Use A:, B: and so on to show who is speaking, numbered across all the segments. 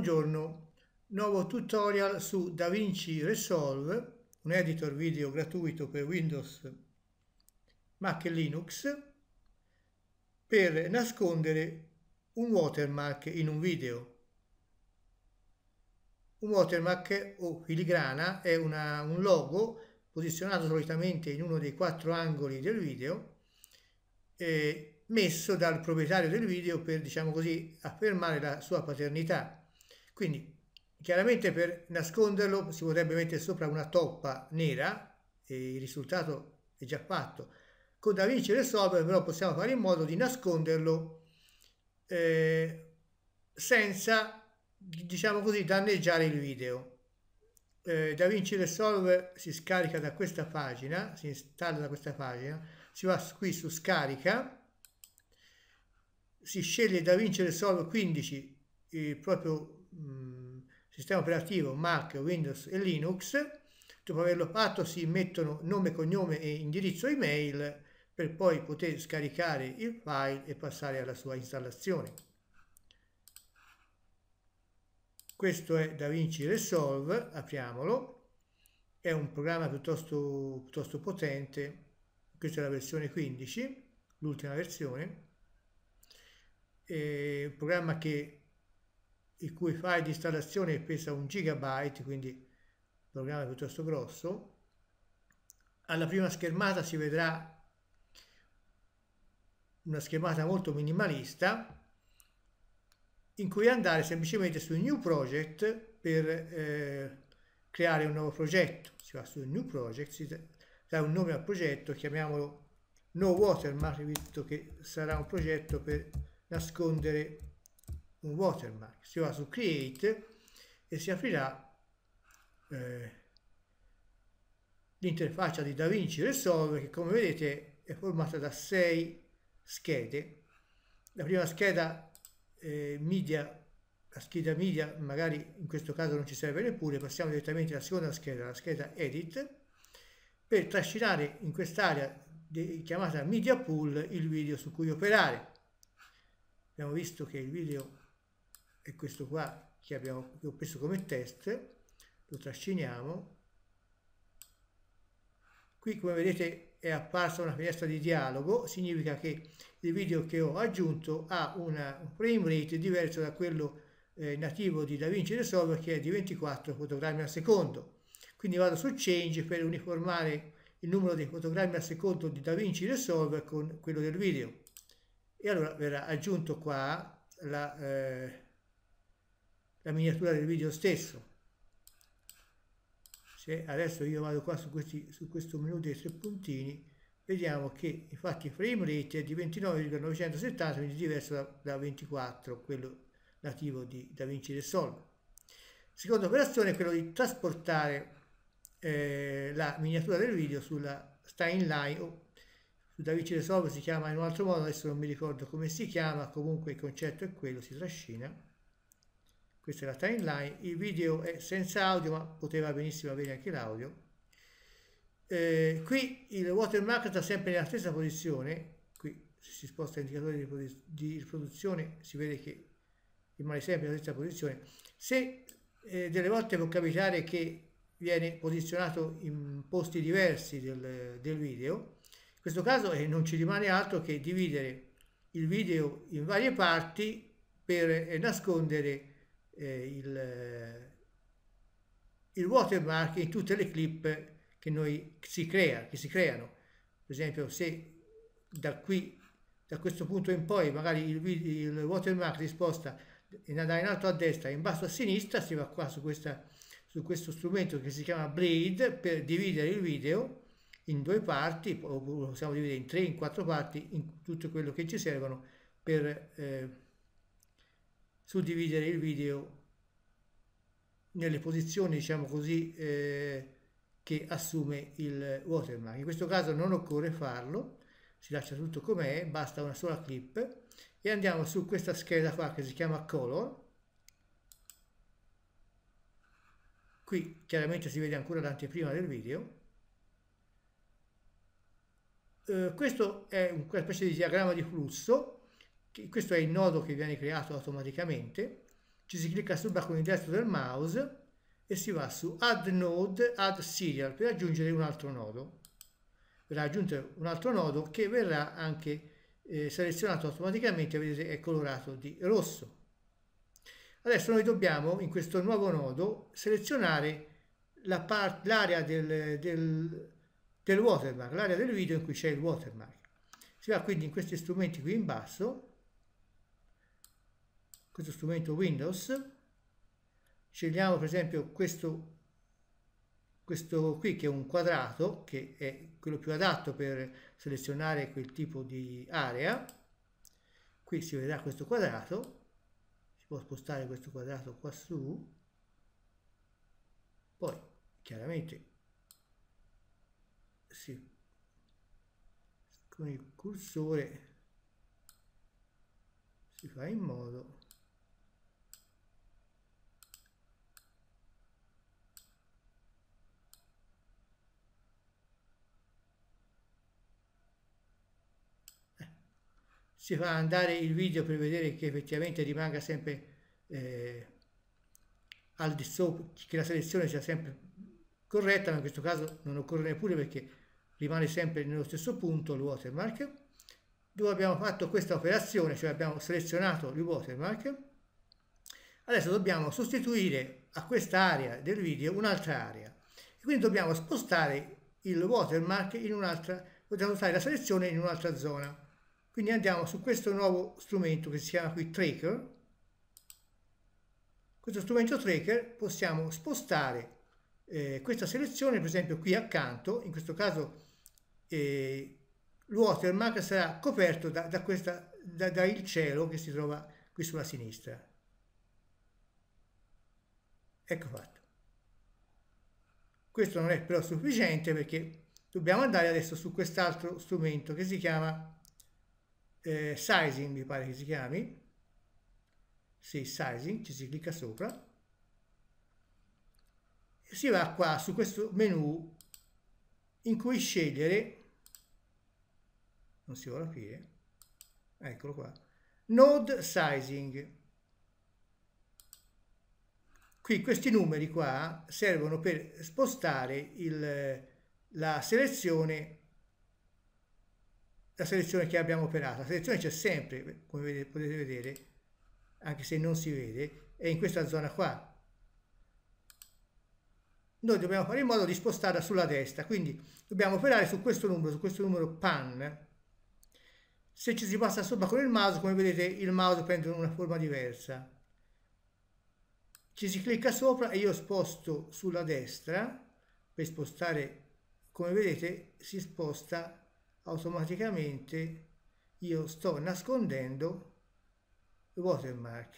A: Buongiorno, nuovo tutorial su DaVinci Resolve, un editor video gratuito per Windows, Mac e Linux, per nascondere un watermark in un video. Un watermark o filigrana è una, un logo posizionato solitamente in uno dei quattro angoli del video eh, messo dal proprietario del video per, diciamo così, affermare la sua paternità. Quindi chiaramente per nasconderlo si potrebbe mettere sopra una toppa nera e il risultato è già fatto. Con DaVinci Resolver però possiamo fare in modo di nasconderlo eh, senza, diciamo così, danneggiare il video. Eh, da Resolver si scarica da questa pagina, si installa da questa pagina, si va qui su scarica, si sceglie DaVinci Resolver 15 eh, proprio Mm, sistema operativo Mac, Windows e Linux, dopo averlo fatto si mettono nome, cognome e indirizzo email per poi poter scaricare il file e passare alla sua installazione. Questo è DaVinci Resolve, apriamolo, è un programma piuttosto, piuttosto potente, questa è la versione 15, l'ultima versione, è un programma che il cui file di installazione pesa un gigabyte, quindi un programma piuttosto grosso. Alla prima schermata si vedrà una schermata molto minimalista in cui andare semplicemente su New Project per eh, creare un nuovo progetto. Si va su New Project, si dà un nome al progetto, chiamiamolo No Watermark, visto che sarà un progetto per nascondere un watermark. Si va su Create e si aprirà eh, l'interfaccia di DaVinci Resolve che come vedete è formata da 6 schede. La prima scheda eh, media, la scheda media magari in questo caso non ci serve neppure, passiamo direttamente alla seconda scheda, la scheda Edit, per trascinare in quest'area chiamata media pool il video su cui operare. Abbiamo visto che il video è questo qua che, abbiamo, che ho preso come test, lo trasciniamo. Qui come vedete è apparsa una finestra di dialogo, significa che il video che ho aggiunto ha una, un frame rate diverso da quello eh, nativo di DaVinci Resolve che è di 24 fotogrammi al secondo. Quindi vado su Change per uniformare il numero dei fotogrammi al secondo di DaVinci Resolve con quello del video. E allora verrà aggiunto qua la... Eh, la miniatura del video stesso se adesso io vado qua su, questi, su questo menu dei tre puntini vediamo che infatti il frame rate è di 29,970 quindi diverso da, da 24 quello nativo di DaVinci Resolve seconda operazione è quella di trasportare eh, la miniatura del video sulla Steinline o su DaVinci Resolve si chiama in un altro modo adesso non mi ricordo come si chiama comunque il concetto è quello si trascina questa è la timeline, il video è senza audio ma poteva benissimo avere anche l'audio. Eh, qui il watermark sta sempre nella stessa posizione, qui se si sposta l'indicatore di, di riproduzione si vede che rimane sempre nella stessa posizione. Se eh, delle volte può capitare che viene posizionato in posti diversi del, del video, in questo caso eh, non ci rimane altro che dividere il video in varie parti per eh, nascondere eh, il, il, watermark in tutte le clip che noi si crea, che si creano. Per esempio, se da qui, da questo punto in poi, magari il, il watermark si sposta in, alto a destra e in basso a sinistra, si va qua su, questa, su questo strumento che si chiama Blade per dividere il video in due parti, o possiamo dividere in tre, in quattro parti, in tutto quello che ci servono per eh, suddividere il video nelle posizioni, diciamo così, eh, che assume il watermark. In questo caso non occorre farlo, si lascia tutto com'è, basta una sola clip e andiamo su questa scheda qua che si chiama Color. Qui chiaramente si vede ancora l'anteprima del video. Eh, questo è una specie di diagramma di flusso, questo è il nodo che viene creato automaticamente ci si clicca sul baccone destro del mouse e si va su add node add serial per aggiungere un altro nodo verrà aggiunto un altro nodo che verrà anche eh, selezionato automaticamente vedete è colorato di rosso adesso noi dobbiamo in questo nuovo nodo selezionare l'area la del, del, del watermark l'area del video in cui c'è il watermark si va quindi in questi strumenti qui in basso questo strumento Windows, scegliamo per esempio questo, questo qui che è un quadrato, che è quello più adatto per selezionare quel tipo di area, qui si vedrà questo quadrato, si può spostare questo quadrato qua su, poi chiaramente si, con il cursore si fa in modo si fa andare il video per vedere che effettivamente rimanga sempre eh, al di sopra, che la selezione sia sempre corretta, ma in questo caso non occorre neppure perché rimane sempre nello stesso punto il watermark, dove abbiamo fatto questa operazione, cioè abbiamo selezionato il watermark, adesso dobbiamo sostituire a quest'area del video un'altra area, e quindi dobbiamo spostare il watermark in un'altra, dobbiamo usare la selezione in un'altra zona. Quindi andiamo su questo nuovo strumento che si chiama qui Tracker. Questo strumento Tracker possiamo spostare eh, questa selezione, per esempio qui accanto, in questo caso eh, l'watermark sarà coperto da, da, questa, da, da il cielo che si trova qui sulla sinistra. Ecco fatto. Questo non è però sufficiente perché dobbiamo andare adesso su quest'altro strumento che si chiama eh, sizing mi pare che si chiami sì sizing ci si clicca sopra e si va qua su questo menu in cui scegliere non si vuole aprire eccolo qua node sizing qui questi numeri qua servono per spostare il, la selezione la selezione che abbiamo operato. La selezione c'è sempre, come potete vedere, anche se non si vede, è in questa zona qua. Noi dobbiamo fare in modo di spostarla sulla destra, quindi dobbiamo operare su questo numero, su questo numero pan. Se ci si passa sopra con il mouse, come vedete, il mouse prende una forma diversa. Ci si clicca sopra e io sposto sulla destra, per spostare, come vedete, si sposta automaticamente io sto nascondendo il watermark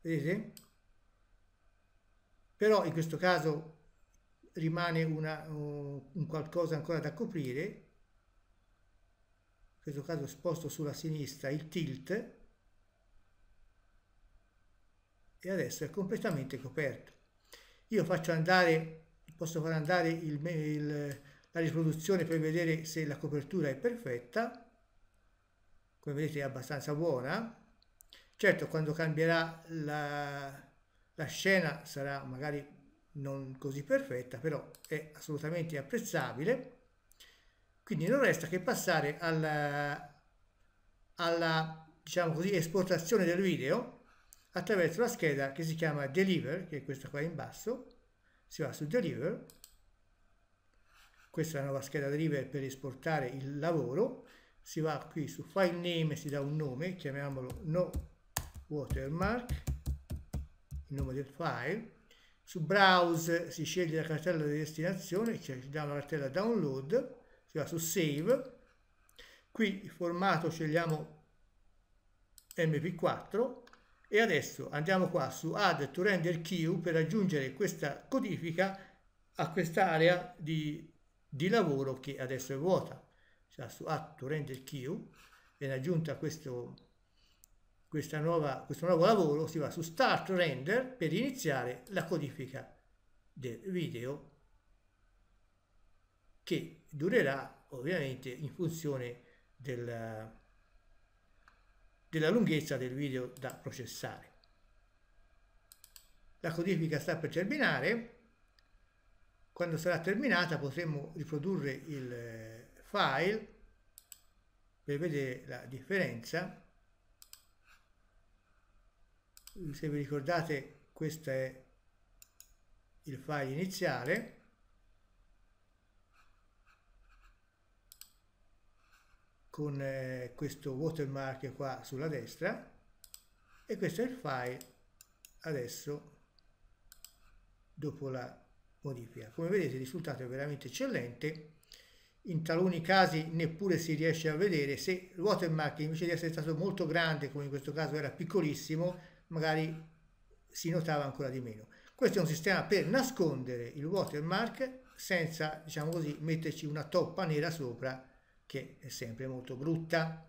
A: vedete però in questo caso rimane una, un qualcosa ancora da coprire in questo caso sposto sulla sinistra il tilt e adesso è completamente coperto io faccio andare posso far andare il, il la riproduzione per vedere se la copertura è perfetta come vedete è abbastanza buona certo quando cambierà la, la scena sarà magari non così perfetta però è assolutamente apprezzabile quindi non resta che passare alla, alla diciamo così esportazione del video attraverso la scheda che si chiama deliver che è questa qua in basso si va su deliver questa è la una vaschetta driver per esportare il lavoro si va qui su file name si dà un nome chiamiamolo no watermark il nome del file su browse si sceglie la cartella di destinazione cioè si dà una cartella download si va su save qui il formato scegliamo mp4 e adesso andiamo qua su add to render queue per aggiungere questa codifica a quest'area di di lavoro che adesso è vuota. Cioè, su Atto Render queue viene aggiunta questo, nuova, questo nuovo lavoro, si va su Start Render per iniziare la codifica del video che durerà ovviamente in funzione del, della lunghezza del video da processare. La codifica sta per terminare, quando sarà terminata potremo riprodurre il eh, file per vedere la differenza. Se vi ricordate questo è il file iniziale. con eh, questo watermark qua sulla destra e questo è il file adesso dopo la modifica. Come vedete il risultato è veramente eccellente, in taluni casi neppure si riesce a vedere, se il watermark invece di essere stato molto grande, come in questo caso era piccolissimo, magari si notava ancora di meno. Questo è un sistema per nascondere il watermark senza, diciamo così, metterci una toppa nera sopra che è sempre molto brutta.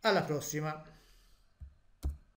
A: Alla prossima!